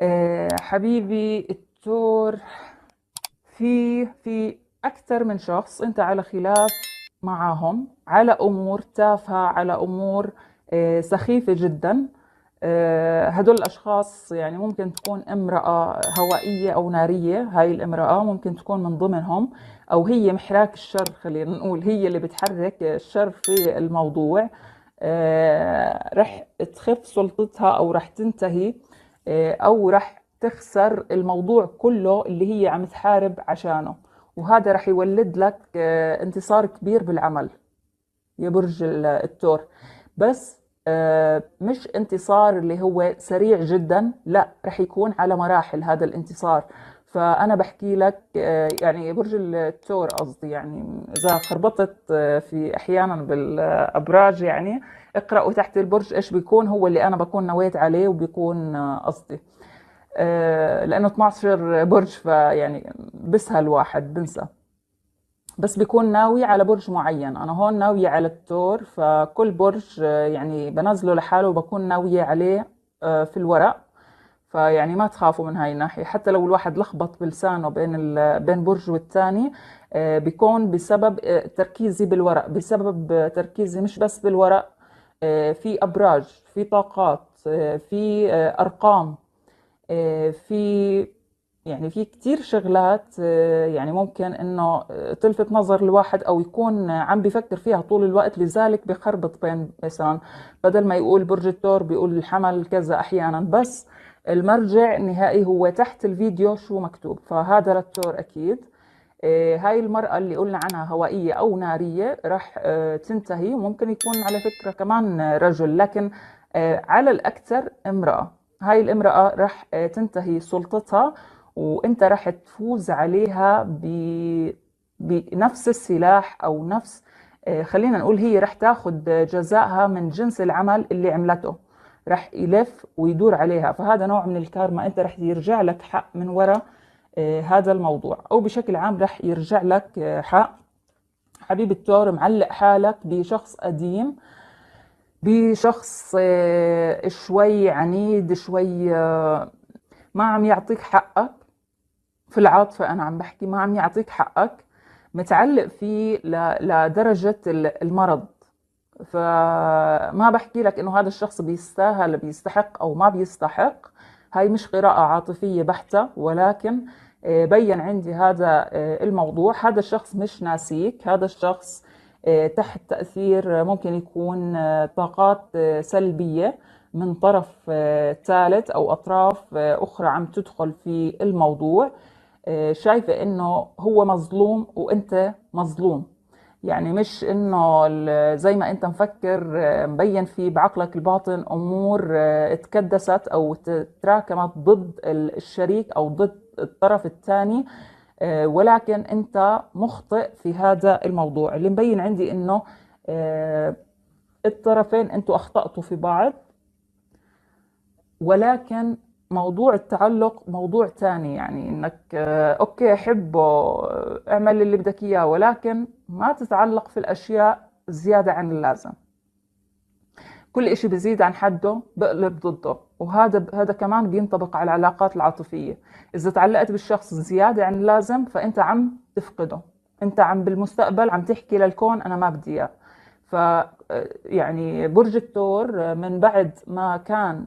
آه، حبيبي التور في في أكثر من شخص أنت على خلاف معهم على أمور تافهة على أمور آه، سخيفة جدا آه، هدول الأشخاص يعني ممكن تكون امرأة هوائية أو نارية هاي الامرأة ممكن تكون من ضمنهم أو هي محراك الشر خلينا نقول هي اللي بتحرك الشر في الموضوع رح تخف سلطتها أو رح تنتهي آه، او رح تخسر الموضوع كله اللي هي عم تحارب عشانه وهذا رح يولد لك آه، انتصار كبير بالعمل يا برج الثور بس آه، مش انتصار اللي هو سريع جدا لا رح يكون على مراحل هذا الانتصار فانا بحكي لك آه، يعني برج الثور قصدي يعني اذا خربطت آه، في احيانا بالابراج يعني اقراوا تحت البرج ايش بيكون هو اللي انا بكون نويت عليه وبيكون آه، قصدي لانه 12 برج فيعني بسهل الواحد بنسى بس بيكون ناوي على برج معين انا هون ناوية على الثور فكل برج يعني بنزله لحاله وبكون ناوية عليه في الورق فيعني ما تخافوا من هاي الناحية حتى لو الواحد لخبط بلسانه بين بين برج والثاني آه، بيكون بسبب آه، تركيزي بالورق بسبب تركيزي مش بس بالورق آه، في أبراج في طاقات في أرقام في يعني في كتير شغلات يعني ممكن انه تلفت نظر الواحد او يكون عم بفكر فيها طول الوقت لذلك بخربط بين مثلا بدل ما يقول برج الثور بيقول الحمل كذا احيانا بس المرجع النهائي هو تحت الفيديو شو مكتوب فهذا رتور أكيد إيه، هاي المرأة اللي قلنا عنها هوائية أو نارية راح آه، تنتهي وممكن يكون على فكرة كمان رجل لكن آه، على الأكثر امرأة هاي الامرأة راح آه، تنتهي سلطتها وانت راح تفوز عليها ب... بنفس السلاح أو نفس خلينا نقول هي راح تاخد جزائها من جنس العمل اللي عملته راح يلف ويدور عليها فهذا نوع من الكارما انت راح يرجع لك حق من وراء آه، هذا الموضوع او بشكل عام راح يرجع لك آه، حق حبيب التور معلق حالك بشخص قديم بشخص آه، شوي عنيد شوي ما عم يعطيك حقك في العاطفة أنا عم بحكي ما عم يعطيك حقك متعلق فيه لدرجة المرض فما بحكي لك انه هذا الشخص بيستاهل بيستحق او ما بيستحق هاي مش قراءة عاطفية بحتة ولكن آه، بين عندي هذا آه، الموضوع هذا الشخص مش ناسيك هذا الشخص آه، تحت تأثير ممكن يكون طاقات سلبية من طرف ثالث أو أطراف أخرى عم تدخل في الموضوع شايفة إنه هو مظلوم وأنت مظلوم يعني مش انه زي ما انت مفكر آه، مبين في بعقلك الباطن امور آه، اتكدست او تراكمت ضد الشريك او ضد الطرف الثاني آه، ولكن انت مخطئ في هذا الموضوع اللي مبين عندي انه الطرفين انتوا اخطاتوا في بعض ولكن موضوع التعلق موضوع تاني يعني انك آه، اوكي حبه آه، اعمل اللي بدك اياه ولكن ما تتعلق في الاشياء زيادة عن اللازم كل إشي بزيد عن حده بقلب ضده وهذا هذا كمان بينطبق على العلاقات العاطفية إذا تعلقت بالشخص زيادة عن اللازم فأنت عم تفقده أنت عم بالمستقبل عم تحكي للكون أنا ما بدي إياه ف آه، يعني برج الثور من بعد ما كان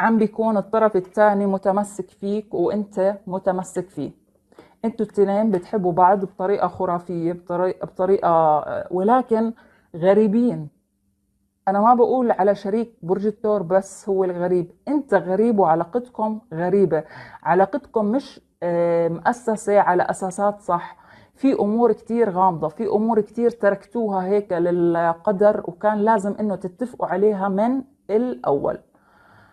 عم بيكون الطرف الثاني متمسك فيك وانت متمسك فيه انتوا التنين بتحبوا بعض بطريقة خرافية بطريقة, بطريقة ولكن غريبين انا ما بقول على شريك برج الثور بس هو الغريب انت غريب وعلاقتكم غريبة علاقتكم مش آه، مؤسسة على اساسات صح في امور كتير غامضه في امور كتير تركتوها هيك للقدر وكان لازم انه تتفقوا عليها من الاول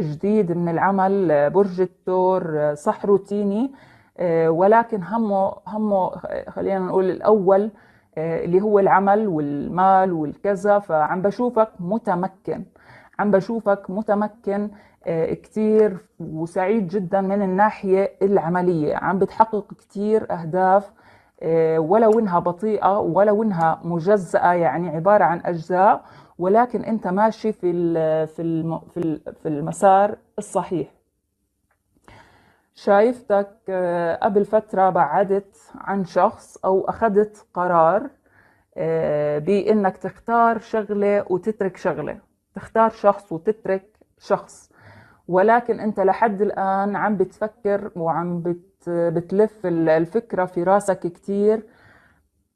جديد من العمل برج الثور صح روتيني آه، ولكن همه همه خلينا نقول الاول آه، اللي هو العمل والمال والكذا فعم بشوفك متمكن عم بشوفك متمكن آه، كثير وسعيد جدا من الناحية العملية عم بتحقق كثير أهداف ولو إنها بطيئة ولو إنها مجزأة يعني عبارة عن أجزاء ولكن انت ماشي في في في المسار الصحيح شايفتك آه، قبل فتره بعدت عن شخص او اخذت قرار آه، بانك تختار شغله وتترك شغله تختار شخص وتترك شخص ولكن انت لحد الان عم بتفكر وعم بتلف الفكره في راسك كتير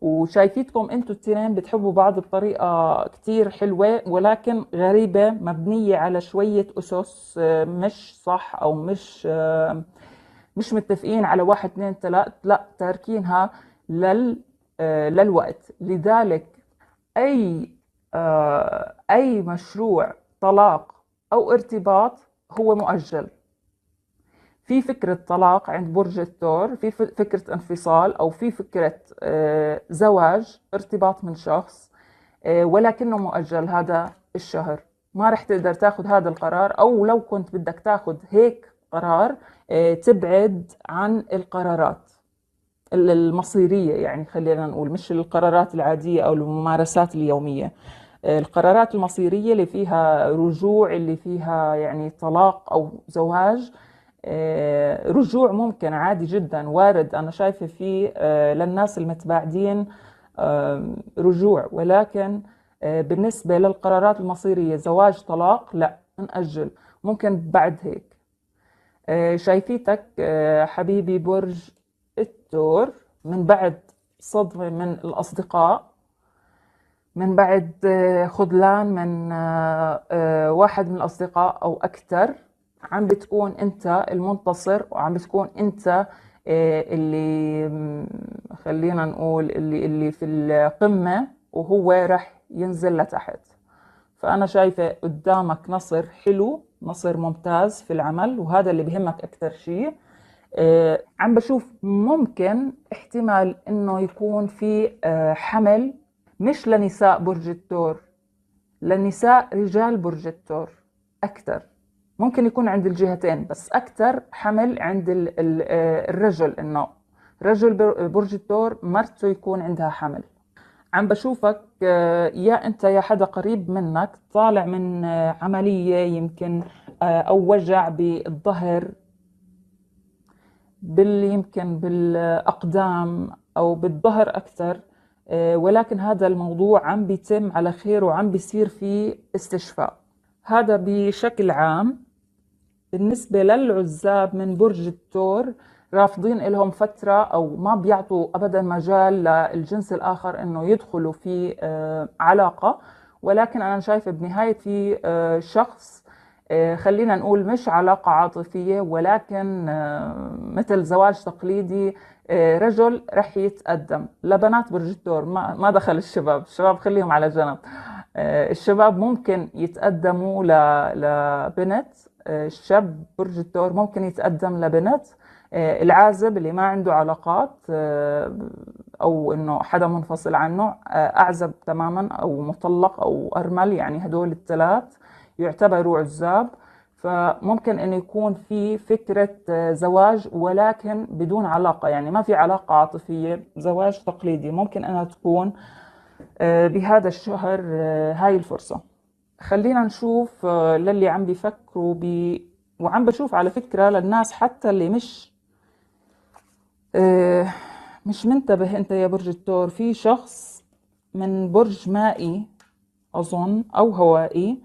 وشايفيتكم انتوا التنين بتحبوا بعض بطريقه كتير حلوه ولكن غريبه مبنيه على شويه اسس آه، مش صح او مش آه، مش متفقين على واحد اثنين ثلاث لا تاركينها لل آه، للوقت لذلك اي اي مشروع طلاق او ارتباط هو مؤجل في فكرة طلاق عند برج الثور في فكرة انفصال أو في فكرة آه، زواج ارتباط من شخص آه، ولكنه مؤجل هذا الشهر ما رح تقدر تاخذ هذا القرار أو لو كنت بدك تاخذ هيك قرار آه، تبعد عن القرارات المصيرية يعني خلينا نقول مش القرارات العادية أو الممارسات اليومية القرارات المصيرية اللي فيها رجوع اللي فيها يعني طلاق أو زواج آه، رجوع ممكن عادي جدا وارد انا شايفه فيه آه، للناس المتباعدين آه، رجوع ولكن بالنسبه للقرارات المصيريه زواج طلاق لا نأجل ممكن بعد هيك شايفيتك حبيبي برج الثور من بعد صدمه من الاصدقاء من بعد خذلان من واحد من الاصدقاء او اكثر عم بتكون انت المنتصر وعم بتكون انت آه، اللي خلينا نقول اللي اللي في القمه وهو راح ينزل لتحت فانا شايفه قدامك نصر حلو نصر ممتاز في العمل وهذا اللي بهمك اكثر شيء آه، عم بشوف ممكن احتمال انه يكون في آه، حمل مش لنساء برج الثور لنساء رجال برج الثور اكثر ممكن يكون عند الجهتين بس أكثر حمل عند آه، الرجل إنه رجل برج الثور مرته يكون عندها حمل عم بشوفك آه، يا أنت يا حدا قريب منك طالع من آه، عملية يمكن أو وجع بالظهر بال يمكن بالأقدام أو بالظهر أكثر ولكن هذا الموضوع عم بيتم على خير وعم بيصير فيه استشفاء هذا بشكل عام بالنسبة للعزاب من برج التور رافضين لهم فترة أو ما بيعطوا أبدا مجال للجنس الآخر أنه يدخلوا في آه، علاقة ولكن أنا شايفة بنهاية في آه، شخص آه، خلينا نقول مش علاقة عاطفية ولكن مثل زواج تقليدي رجل رح يتقدم لبنات برج الدور ما دخل الشباب الشباب خليهم على جنب الشباب ممكن يتقدموا لبنت الشاب برج الثور ممكن يتقدم لبنت آه، العازب اللي ما عنده علاقات آه، او انه حدا منفصل عنه آه، اعزب تماما او مطلق او ارمل يعني هدول الثلاث يعتبروا عزاب فممكن انه يكون في فكره زواج ولكن بدون علاقه يعني ما في علاقه عاطفيه زواج تقليدي ممكن انها تكون بهذا الشهر هاي الفرصه خلينا نشوف آه، للي عم بيفكروا ب بي وعم بشوف على فكرة للناس حتى اللي مش آه، مش منتبه انت يا برج الثور في شخص من برج مائي اظن او هوائي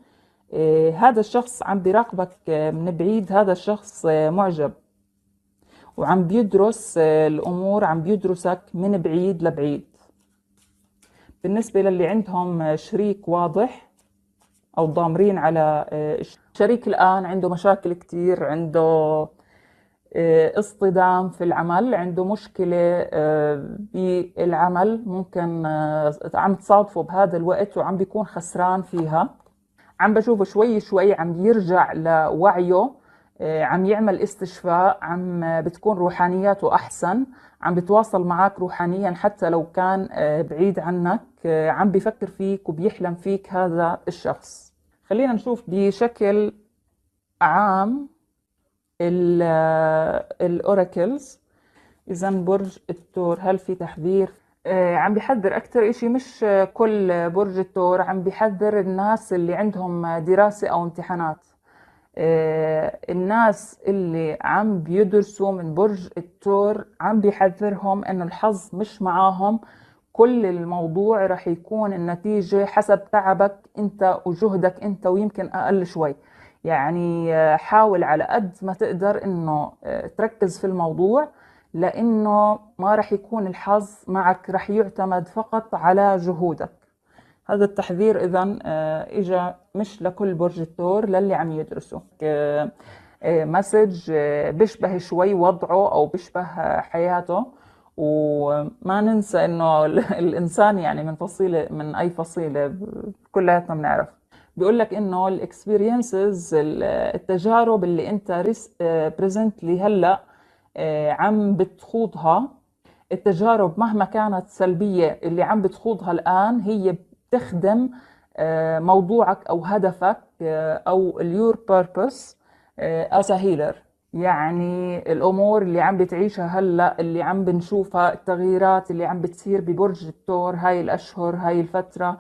آه، هذا الشخص عم بيراقبك من بعيد هذا الشخص معجب وعم بيدرس الامور عم بيدرسك من بعيد لبعيد بالنسبه للي عندهم شريك واضح او ضامرين على آه، الشريك الان عنده مشاكل كثير عنده آه، اصطدام في العمل عنده مشكلة بالعمل آه، ممكن عم تصادفه بهذا الوقت وعم بيكون خسران فيها عم بشوفه شوي شوي عم يرجع لوعيه عم يعمل استشفاء عم بتكون روحانياته أحسن عم بتواصل معك روحانيا حتى لو كان آه، بعيد عنك آه، عم بفكر فيك وبيحلم فيك هذا الشخص خلينا نشوف بشكل عام الاوراكلز آه، اذا برج الثور هل في تحذير عم بحذر اكثر شيء مش كل برج الثور عم بحذر الناس اللي عندهم دراسه او امتحانات آه، الناس اللي عم بيدرسوا من برج التور عم بيحذرهم انه الحظ مش معاهم كل الموضوع رح يكون النتيجة حسب تعبك انت وجهدك انت ويمكن اقل شوي يعني آه، حاول على قد ما تقدر انه آه، تركز في الموضوع لانه ما رح يكون الحظ معك رح يعتمد فقط على جهودك هذا التحذير إذا آه، اجى مش لكل برج الثور للي عم يدرسوا آه، مسج آه، بيشبه شوي وضعه أو بيشبه حياته وما ننسى انه الانسان يعني من فصيله من اي فصيله كلياتنا بنعرف بيقول لك انه الاكسبيرينسز التجارب اللي انت بريزنتلي هلا عم بتخوضها التجارب مهما كانت سلبيه اللي عم بتخوضها الان هي تخدم آه، موضوعك او هدفك آه، او اليور بيربس از هيلر يعني الامور اللي عم بتعيشها هلا اللي عم بنشوفها التغييرات اللي عم بتصير ببرج الثور هاي الاشهر هاي الفتره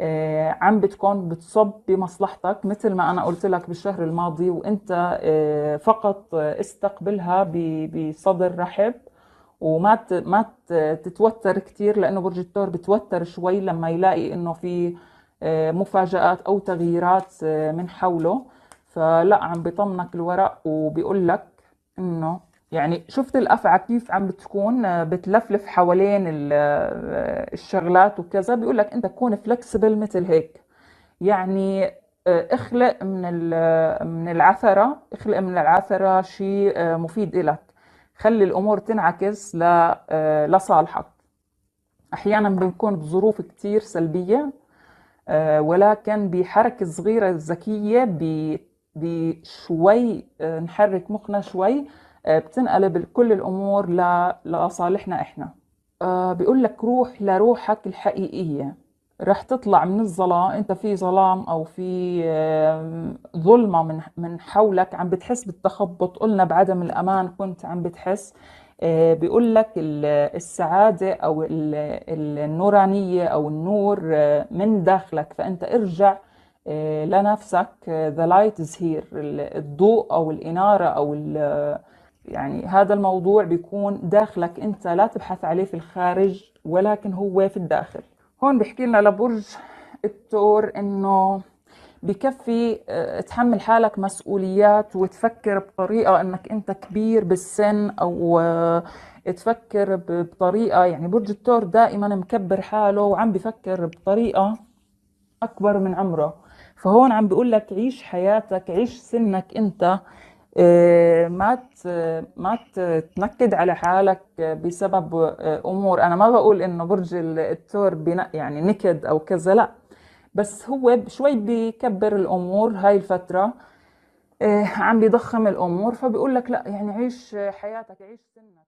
آه، عم بتكون بتصب بمصلحتك مثل ما انا قلت لك بالشهر الماضي وانت فقط استقبلها بصدر رحب وما ما تتوتر كثير لانه برج الثور بتوتر شوي لما يلاقي انه في آه، مفاجآت او تغييرات آه، من حوله فلا عم بيطمنك الورق وبيقول لك انه يعني شفت الافعى كيف عم بتكون آه، بتلفلف حوالين الشغلات وكذا بيقول لك انت كون فلكسبل مثل هيك يعني اخلق من من العثره اخلق من العثره شيء مفيد لك خلي الامور تنعكس آه، لصالحك احيانا بنكون بظروف كتير سلبيه آه، ولكن بحركه صغيره ذكيه بشوي آه، نحرك مخنا شوي بتنقلب كل الامور لصالحنا احنا بيقول لك روح لروحك الحقيقيه رح تطلع من الظلام انت في ظلام او في ظلمه من من حولك عم بتحس بالتخبط قلنا بعدم الامان كنت عم بتحس آه، بيقول لك السعاده او النورانيه او النور آه، من داخلك فانت ارجع آه، لنفسك ذا لايت از هير الضوء او الاناره او يعني هذا الموضوع بيكون داخلك انت لا تبحث عليه في الخارج ولكن هو في الداخل هون بيحكي لنا لبرج الثور انه بكفي آه، تحمل حالك مسؤوليات وتفكر بطريقه انك انت كبير بالسن او آه، تفكر بطريقه يعني برج الثور دائما مكبر حاله وعم بفكر بطريقه اكبر من عمره فهون عم بيقول لك عيش حياتك عيش سنك انت إيه، ما ما تنكد على حالك بسبب آه، امور انا ما بقول انه برج الثور يعني نكد او كذا لا بس هو شوي بيكبر الامور هاي الفتره إيه، عم بيضخم الامور فبيقول لك لا يعني عيش حياتك عيش سنك